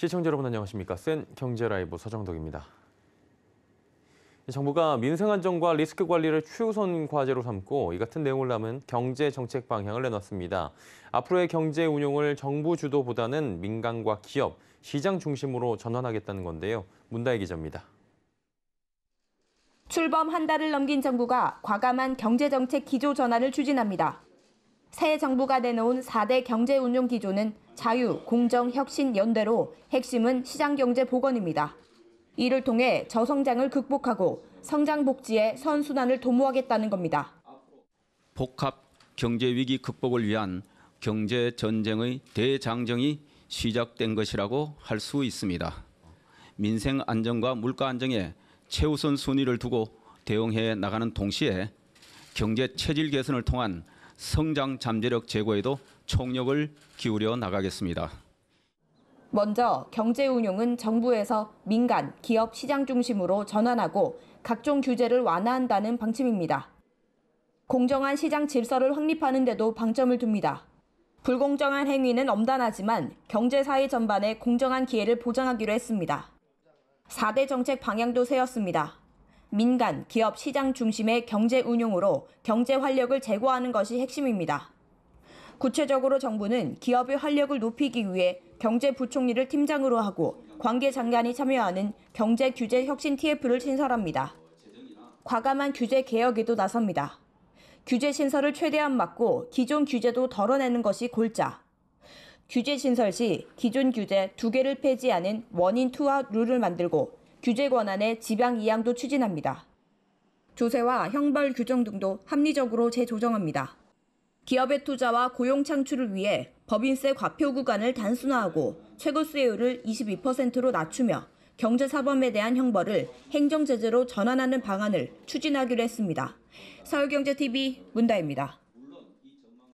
시청자 여러분 안녕하십니까. 센 경제 라이브 서정덕입니다. 정부가 민생안정과 리스크 관리를 최우선 과제로 삼고 이 같은 내용을 담은 경제 정책 방향을 내놨습니다. 앞으로의 경제 운용을 정부 주도보다는 민간과 기업, 시장 중심으로 전환하겠다는 건데요. 문다혜 기자입니다. 출범 한 달을 넘긴 정부가 과감한 경제정책 기조 전환을 추진합니다. 새 정부가 내놓은 4대 경제운용 기조는 자유, 공정, 혁신, 연대로 핵심은 시장경제 복원입니다. 이를 통해 저성장을 극복하고 성장 복지의 선순환을 도모하겠다는 겁니다. 복합 경제 위기 극복을 위한 경제 전쟁의 대장정이 시작된 것이라고 할 수 있습니다. 민생 안정과 물가 안정에 최우선 순위를 두고 대응해 나가는 동시에 경제 체질 개선을 통한 성장 잠재력 제고에도 총력을 기울여 나가겠습니다. 먼저 경제 운용은 정부에서 민간, 기업 시장 중심으로 전환하고 각종 규제를 완화한다는 방침입니다. 공정한 시장 질서를 확립하는 데도 방점을 둡니다. 불공정한 행위는 엄단하지만 경제사회 전반에 공정한 기회를 보장하기로 했습니다. 4대 정책 방향도 세웠습니다. 민간, 기업, 시장 중심의 경제 운용으로 경제 활력을 제고하는 것이 핵심입니다. 구체적으로 정부는 기업의 활력을 높이기 위해 경제부총리를 팀장으로 하고 관계 장관이 참여하는 경제규제혁신 TF를 신설합니다. 과감한 규제 개혁에도 나섭니다. 규제 신설을 최대한 막고 기존 규제도 덜어내는 것이 골자. 규제 신설 시 기존 규제 두 개를 폐지하는 원인 투하 룰을 만들고 규제 권한의 지방 이양도 추진합니다. 조세와 형벌 규정 등도 합리적으로 재조정합니다. 기업의 투자와 고용 창출을 위해 법인세 과표 구간을 단순화하고 최고 세율을 22%로 낮추며 경제사범에 대한 형벌을 행정제재로 전환하는 방안을 추진하기로 했습니다. 서울경제TV 문다입니다.